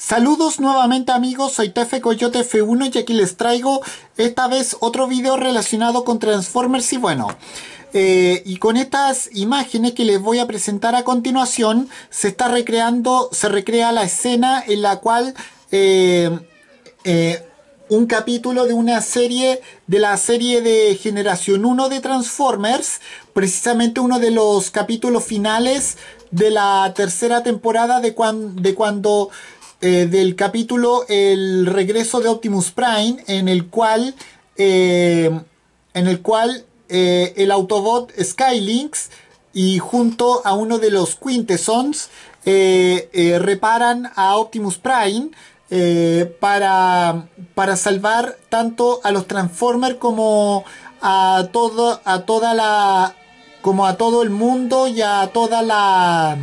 Saludos nuevamente amigos, soy Tefe Coyote F1 y aquí les traigo esta vez otro video relacionado con Transformers y bueno... Eh, y con estas imágenes que les voy a presentar a continuación se está recreando, se recrea la escena en la cual eh, eh, un capítulo de una serie, de la serie de generación 1 de Transformers, precisamente uno de los capítulos finales de la tercera temporada de, de cuando eh, del capítulo El regreso de Optimus Prime, en el cual, eh, en el, cual eh, el Autobot Skylink y junto a uno de los Quintessons reparan a Optimus Prime. para, para salvar tanto a los Transformers como a todo a toda la como a todo el mundo y a toda la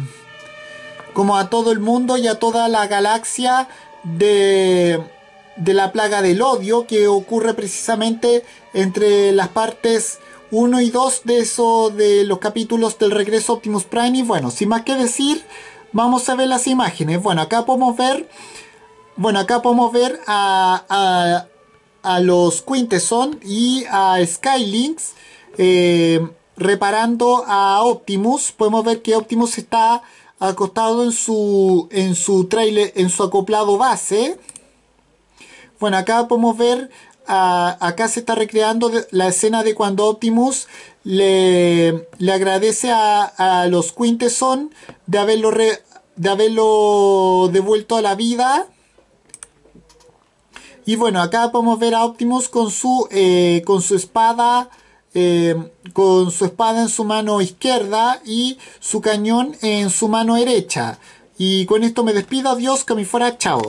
como a todo el mundo y a toda la galaxia de, la plaga del odio que ocurre precisamente entre las partes 1 y 2 de eso de los capítulos del regreso Optimus Prime y bueno, sin más que decir, vamos a ver las imágenes. Bueno, acá podemos ver bueno, acá podemos ver a, a, los Quintesson y a Skylinks eh, reparando a Optimus. Podemos ver que Optimus está acostado en su, en su trailer, en su acoplado base. Bueno, acá podemos ver, acá se está recreando la escena de cuando Optimus le, agradece a, a los Quintesson... de haberlo, de haberlo devuelto a la vida. Y bueno, acá podemos ver a Optimus con su, eh, con su espada eh, con su espada en su mano izquierda y su cañón en su mano derecha. Y con esto me despido, adiós, que me fuera, chao.